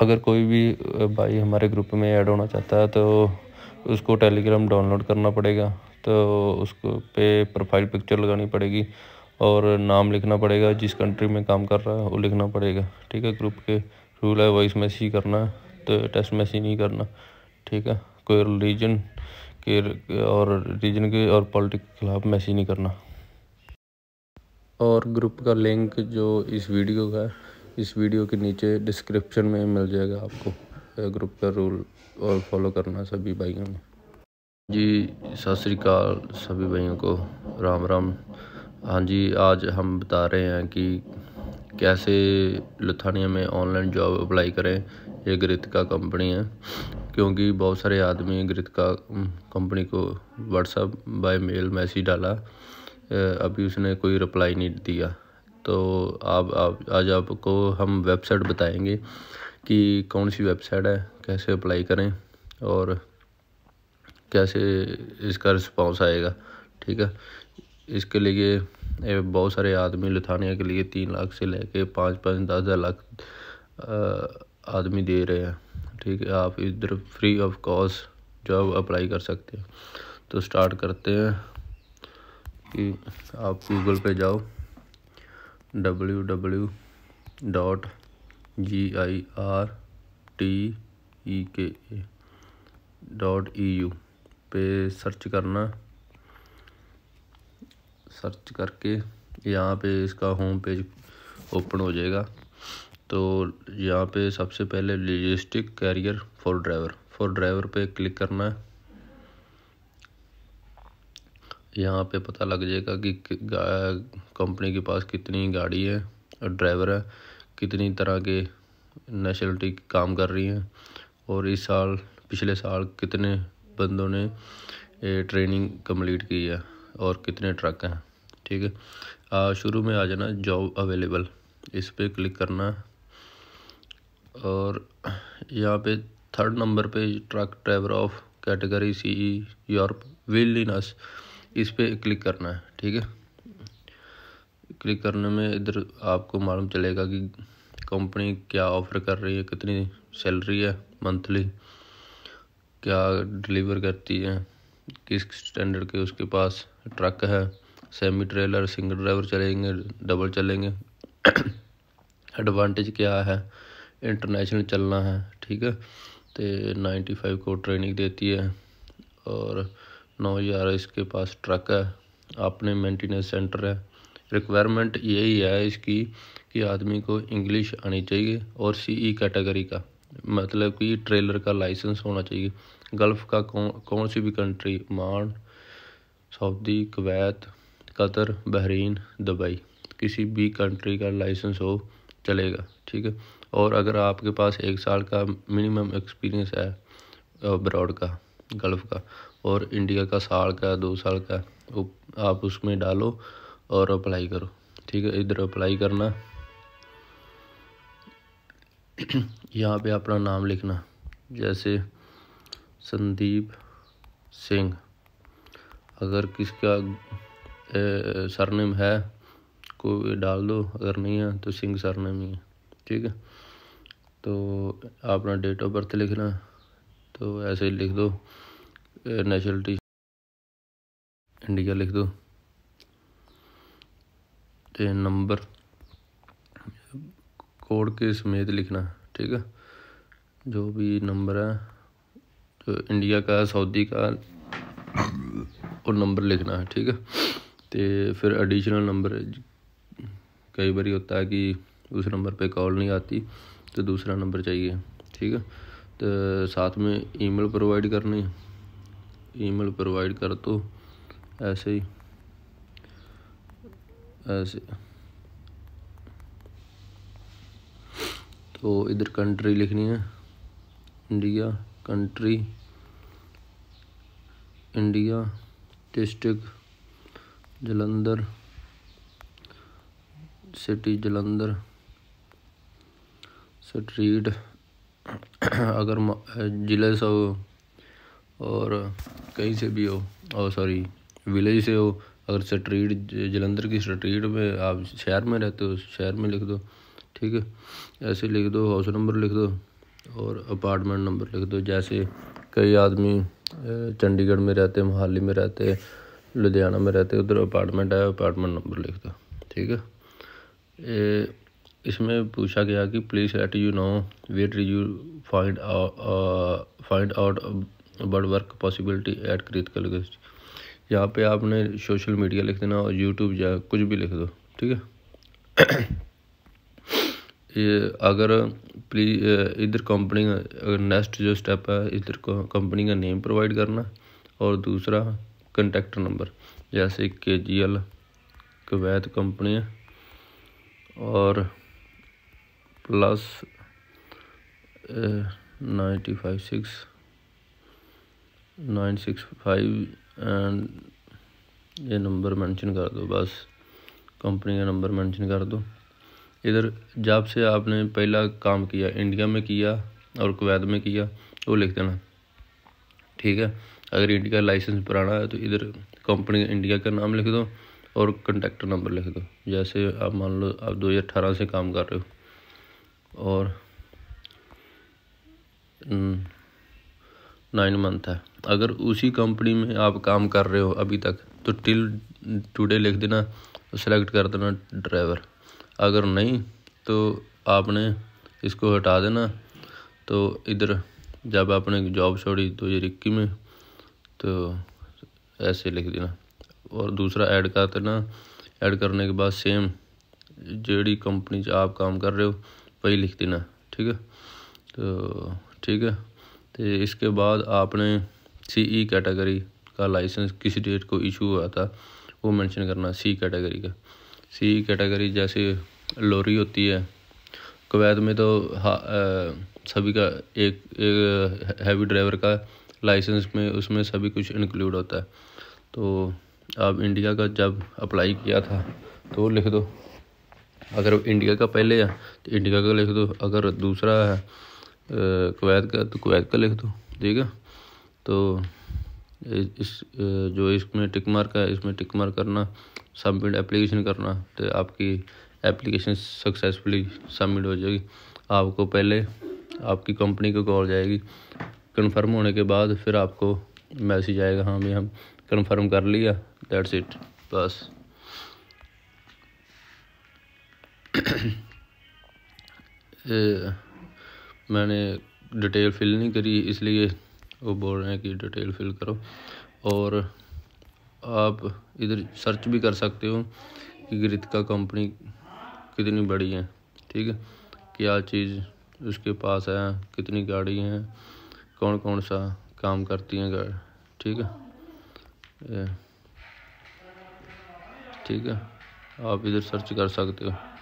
अगर कोई भी भाई हमारे ग्रुप में ऐड होना चाहता है तो उसको टेलीग्राम डाउनलोड करना पड़ेगा तो उसको पे प्रोफाइल पिक्चर लगानी पड़ेगी और नाम लिखना पड़ेगा जिस कंट्री में काम कर रहा है वो लिखना पड़ेगा ठीक है ग्रुप के रूल है वॉइस मैसेज करना है तो टेस्ट मैसेज नहीं करना ठीक है कोई रिलीजन के और रिलीजन के और पॉलिटिक के खिलाफ मैसेज नहीं करना और ग्रुप का लिंक जो इस वीडियो का है इस वीडियो के नीचे डिस्क्रिप्शन में मिल जाएगा आपको ग्रुप का रूल और फॉलो करना सभी भाइयों ने जी सत श्रीकाल सभी भाइयों को राम राम हाँ जी आज हम बता रहे हैं कि कैसे लुथानिया में ऑनलाइन जॉब अप्लाई करें ये ग्रितिका कंपनी है क्योंकि बहुत सारे आदमी ग्रितिका कंपनी को व्हाट्सअप बाय मेल मैसेज डाला अभी उसने कोई रिप्लाई नहीं दिया तो आप आप आज आपको हम वेबसाइट बताएंगे कि कौन सी वेबसाइट है कैसे अप्लाई करें और कैसे इसका रिस्पॉन्स आएगा ठीक है इसके लिए बहुत सारे आदमी लुथानिया के लिए तीन लाख से लेके पाँच पाँच दस हज़ार लाख आदमी दे रहे हैं ठीक है आप इधर free of cost job apply कर सकते हैं तो स्टार्ट करते हैं कि आप गूगल पे जाओ W W dot G I R T E K A dot E U पे सर्च करना सर्च करके यहाँ पे इसका होम पेज ओपन हो जाएगा तो यहाँ पे सबसे पहले logistic career for driver for driver पे क्लिक करना है यहाँ पे पता लग जाएगा कि कंपनी के पास कितनी गाड़ी है और ड्राइवर है कितनी तरह के नेशनलिटी काम कर रही हैं और इस साल पिछले साल कितने बंदों ने ट्रेनिंग कंप्लीट की है और कितने ट्रक हैं ठीक है आ, शुरू में आ जाना जॉब अवेलेबल इस पर क्लिक करना और यहाँ पे थर्ड नंबर पे truck driver of category C Europe अस इस पर क्लिक करना है ठीक है क्लिक करने में इधर आपको मालूम चलेगा कि कंपनी क्या ऑफ़र कर रही है कितनी सैलरी है मंथली क्या डिलीवर करती है किस स्टैंडर्ड के उसके पास ट्रक है सेमी ट्रेलर सिंगल ड्राइवर चलेंगे डबल चलेंगे एडवांटेज क्या है इंटरनेशनल चलना है ठीक है तो नाइन्टी फाइव को ट्रेनिंग देती है और नौ हज़ार इसके पास ट्रक है अपने मेंटेनेंस सेंटर है रिक्वायरमेंट यही है इसकी कि आदमी को इंग्लिश आनी चाहिए और सीई कैटेगरी e का मतलब कि ट्रेलर का लाइसेंस होना चाहिए गल्फ़ का कौन कौन सी भी कंट्री मान Saudi Kuwait Qatar Bahrain Dubai किसी भी कंट्री का लाइसेंस हो चलेगा ठीक है और अगर आपके पास एक साल का मिनिमम एक्सपीरियंस है ब्रॉड का गल्फ़ का और इंडिया का साल का दो साल का आप उसमें डालो और अप्लाई करो ठीक है इधर अप्लाई करना यहाँ पे अपना नाम लिखना जैसे संदीप सिंह अगर किसका सरनेम है को डाल दो अगर नहीं है तो सिंह सरनेम ही है ठीक है तो अपना डेट ऑफ बर्थ लिखना तो ऐसे ही लिख दो नेशनलिटी इंडिया लिख दो नंबर कोड के समेत लिखना ठीक है जो भी नंबर है जो इंडिया का सऊदी का और नंबर लिखना है ठीक है तो फिर एडिशनल नंबर कई बार होता है कि उस नंबर पे कॉल नहीं आती तो दूसरा नंबर चाहिए ठीक है तो साथ में ईमेल प्रोवाइड करनी है ईमेल प्रोवाइड कर दो तो ऐसे ही ऐसे तो इधर कंट्री लिखनी है India country India district Jalandhar city Jalandhar street अगर जिले सब और कहीं से भी हो और सॉरी विलेज से हो अगर स्ट्रीट जलंधर की स्ट्रीट में आप शहर में रहते हो शहर में लिख दो ठीक है ऐसे लिख दो हाउस नंबर लिख दो और अपार्टमेंट नंबर लिख दो जैसे कई आदमी चंडीगढ़ में रहते मोहाली में रहते लुधियाना में रहते उधर अपार्टमेंट है अपार्टमेंट नंबर लिख दो ठीक है ए, इसमें पूछा गया कि please let you know wait you find find out bird work possibility at critical यहाँ पे आपने सोशल मीडिया लिख देना और यूट्यूब या कुछ भी लिख दो ठीक है ये अगर प्लीज इधर कंपनी का नेक्स्ट जो स्टेप है इधर कंपनी का नेम प्रोवाइड करना और दूसरा कंटेक्ट नंबर जैसे के जी एल कवैत कंपनी है और plus ninety five six nine six five and ये नंबर मेंशन कर दो बस कंपनी का नंबर मेंशन कर दो इधर जब से आपने पहला काम किया इंडिया में किया और कुवैत में किया वो लिख देना ठीक है अगर इंडिया लाइसेंस पुराना है तो इधर कंपनी इंडिया का नाम लिख दो और कंटेक्ट नंबर लिख दो जैसे आप मान लो आप 2018 से काम कर रहे हो और न, नाइन मंथ है अगर उसी कंपनी में आप काम कर रहे हो अभी तक तो टिल टुडे लिख देना सेलेक्ट कर देना ड्राइवर अगर नहीं तो आपने इसको हटा देना तो इधर जब आपने जॉब छोड़ी दो हज़ार इक्कीस में तो ऐसे लिख देना और दूसरा ऐड कर देना ऐड करने के बाद सेम जड़ी कंपनी आप काम कर रहे हो वही लिख देना ठीक है तो ठीक है तो इसके बाद आपने सी ई कैटेगरी का लाइसेंस किस डेट को इशू हुआ था वो मेंशन करना सी कैटेगरी का सी कैटेगरी e जैसे लोरी होती है कवैत में तो हा, सभी का एक, एक हैवी ड्राइवर का लाइसेंस में उसमें सभी कुछ इंक्लूड होता है तो आप इंडिया का जब अप्लाई किया था तो लिख दो अगर इंडिया का पहले है तो इंडिया का लिख दो अगर दूसरा है कवैद का तो कवैद का लिख दो ठीक है तो इस जो इसमें टिक मार्क है इसमें टिक मार्क करना सबमिट एप्लीकेशन करना तो आपकी एप्लीकेशन सक्सेसफुली सबमिट हो जाएगी आपको पहले आपकी कंपनी को कॉल जाएगी कंफर्म होने के बाद फिर आपको मैसेज आएगा हाँ भाई हम कंफर्म कर लिया दैट्स इट बस ए, मैंने डिटेल फिल नहीं करी इसलिए वो बोल रहे हैं कि डिटेल फिल करो और आप इधर सर्च भी कर सकते हो कि गृतिका कंपनी कितनी बड़ी है ठीक है क्या चीज़ उसके पास है कितनी गाड़ी हैं कौन कौन सा काम करती हैं गाड़ी ठीक है ठीक है आप इधर सर्च कर सकते हो